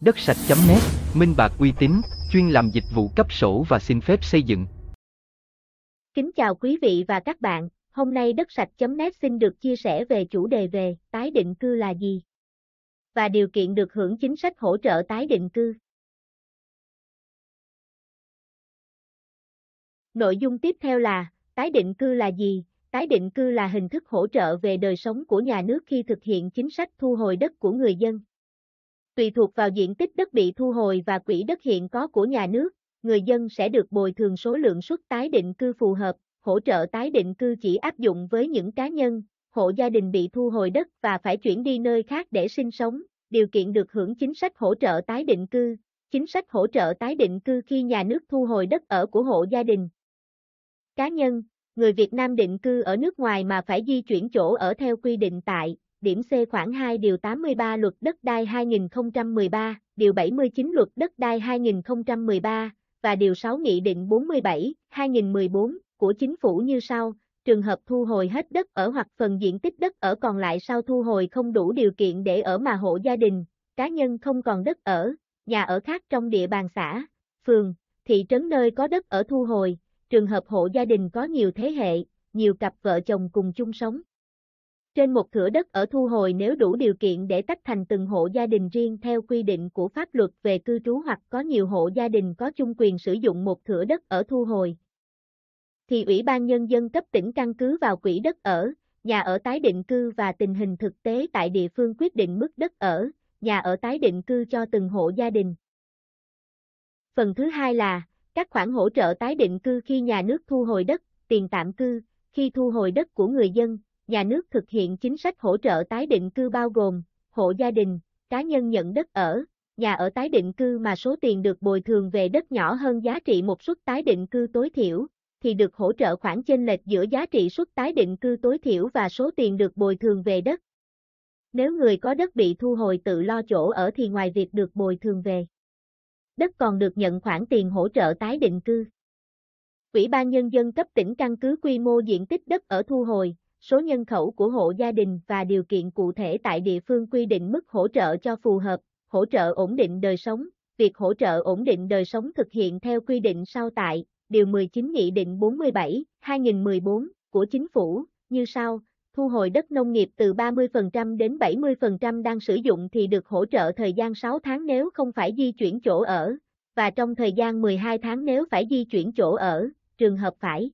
Đất sạch.net, minh bạc uy tín, chuyên làm dịch vụ cấp sổ và xin phép xây dựng. Kính chào quý vị và các bạn, hôm nay đất sạch.net xin được chia sẻ về chủ đề về tái định cư là gì và điều kiện được hưởng chính sách hỗ trợ tái định cư. Nội dung tiếp theo là tái định cư là gì? Tái định cư là hình thức hỗ trợ về đời sống của nhà nước khi thực hiện chính sách thu hồi đất của người dân tùy thuộc vào diện tích đất bị thu hồi và quỹ đất hiện có của nhà nước, người dân sẽ được bồi thường số lượng suất tái định cư phù hợp, hỗ trợ tái định cư chỉ áp dụng với những cá nhân, hộ gia đình bị thu hồi đất và phải chuyển đi nơi khác để sinh sống, điều kiện được hưởng chính sách hỗ trợ tái định cư, chính sách hỗ trợ tái định cư khi nhà nước thu hồi đất ở của hộ gia đình. Cá nhân, người Việt Nam định cư ở nước ngoài mà phải di chuyển chỗ ở theo quy định tại điểm C khoảng 2 điều 83 luật đất đai 2013, điều 79 luật đất đai 2013 và điều 6 nghị định 47, 2014 của chính phủ như sau, trường hợp thu hồi hết đất ở hoặc phần diện tích đất ở còn lại sau thu hồi không đủ điều kiện để ở mà hộ gia đình, cá nhân không còn đất ở, nhà ở khác trong địa bàn xã, phường, thị trấn nơi có đất ở thu hồi, trường hợp hộ gia đình có nhiều thế hệ, nhiều cặp vợ chồng cùng chung sống, trên một thửa đất ở thu hồi nếu đủ điều kiện để tách thành từng hộ gia đình riêng theo quy định của pháp luật về cư trú hoặc có nhiều hộ gia đình có chung quyền sử dụng một thửa đất ở thu hồi. Thì Ủy ban Nhân dân cấp tỉnh căn cứ vào quỹ đất ở, nhà ở tái định cư và tình hình thực tế tại địa phương quyết định mức đất ở, nhà ở tái định cư cho từng hộ gia đình. Phần thứ hai là, các khoản hỗ trợ tái định cư khi nhà nước thu hồi đất, tiền tạm cư, khi thu hồi đất của người dân, nhà nước thực hiện chính sách hỗ trợ tái định cư bao gồm hộ gia đình, cá nhân nhận đất ở, nhà ở tái định cư mà số tiền được bồi thường về đất nhỏ hơn giá trị một suất tái định cư tối thiểu, thì được hỗ trợ khoản chênh lệch giữa giá trị suất tái định cư tối thiểu và số tiền được bồi thường về đất. Nếu người có đất bị thu hồi tự lo chỗ ở thì ngoài việc được bồi thường về, đất còn được nhận khoản tiền hỗ trợ tái định cư. Ủy ban Nhân dân cấp tỉnh căn cứ quy mô diện tích đất ở thu hồi, số nhân khẩu của hộ gia đình và điều kiện cụ thể tại địa phương quy định mức hỗ trợ cho phù hợp, hỗ trợ ổn định đời sống. Việc hỗ trợ ổn định đời sống thực hiện theo quy định sau tại, Điều 19 Nghị định 47, 2014 của Chính phủ, như sau, thu hồi đất nông nghiệp từ 30% đến 70% đang sử dụng thì được hỗ trợ thời gian 6 tháng nếu không phải di chuyển chỗ ở, và trong thời gian 12 tháng nếu phải di chuyển chỗ ở, trường hợp phải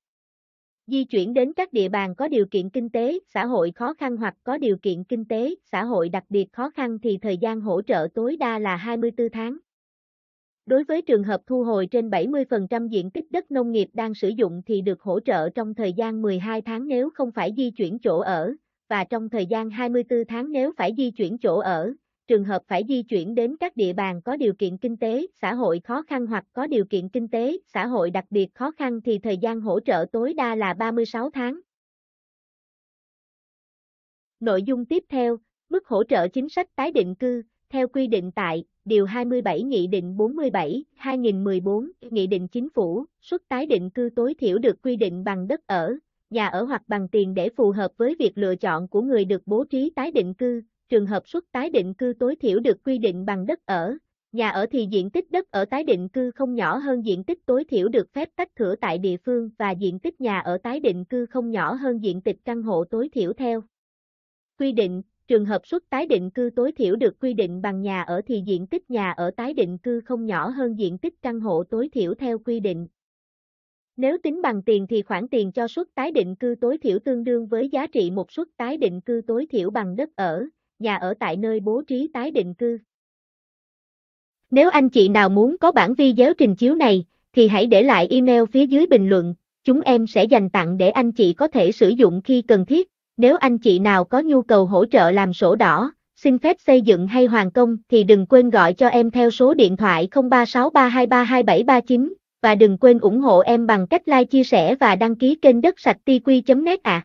di chuyển đến các địa bàn có điều kiện kinh tế, xã hội khó khăn hoặc có điều kiện kinh tế, xã hội đặc biệt khó khăn thì thời gian hỗ trợ tối đa là 24 tháng. Đối với trường hợp thu hồi trên 70% diện tích đất nông nghiệp đang sử dụng thì được hỗ trợ trong thời gian 12 tháng nếu không phải di chuyển chỗ ở, và trong thời gian 24 tháng nếu phải di chuyển chỗ ở, trường hợp phải di chuyển đến các địa bàn có điều kiện kinh tế, xã hội khó khăn hoặc có điều kiện kinh tế, xã hội đặc biệt khó khăn thì thời gian hỗ trợ tối đa là 36 tháng. Nội dung tiếp theo, mức hỗ trợ chính sách tái định cư, theo quy định tại Điều 27 Nghị định 47, 2014, Nghị định Chính phủ, suất tái định cư tối thiểu được quy định bằng đất ở, nhà ở hoặc bằng tiền để phù hợp với việc lựa chọn của người được bố trí tái định cư, trường hợp suất tái định cư tối thiểu được quy định bằng đất ở, nhà ở thì diện tích đất ở tái định cư không nhỏ hơn diện tích tối thiểu được phép tách thửa tại địa phương và diện tích nhà ở tái định cư không nhỏ hơn diện tích căn hộ tối thiểu theo. Quy định, trường hợp suất tái định cư tối thiểu được quy định bằng nhà ở thì diện tích nhà ở tái định cư không nhỏ hơn diện tích căn hộ tối thiểu theo quy định. Nếu tính bằng tiền thì khoản tiền cho suất tái định cư tối thiểu tương đương với giá trị một suất tái định cư tối thiểu bằng đất ở, nhà ở tại nơi bố trí tái định cư. Nếu anh chị nào muốn có bản vi giáo trình chiếu này, thì hãy để lại email phía dưới bình luận, chúng em sẽ dành tặng để anh chị có thể sử dụng khi cần thiết. Nếu anh chị nào có nhu cầu hỗ trợ làm sổ đỏ, xin phép xây dựng hay hoàn công thì đừng quên gọi cho em theo số điện thoại 0363232739 và đừng quên ủng hộ em bằng cách like chia sẻ và đăng ký kênh đất sạch tiwi.net ạ. À.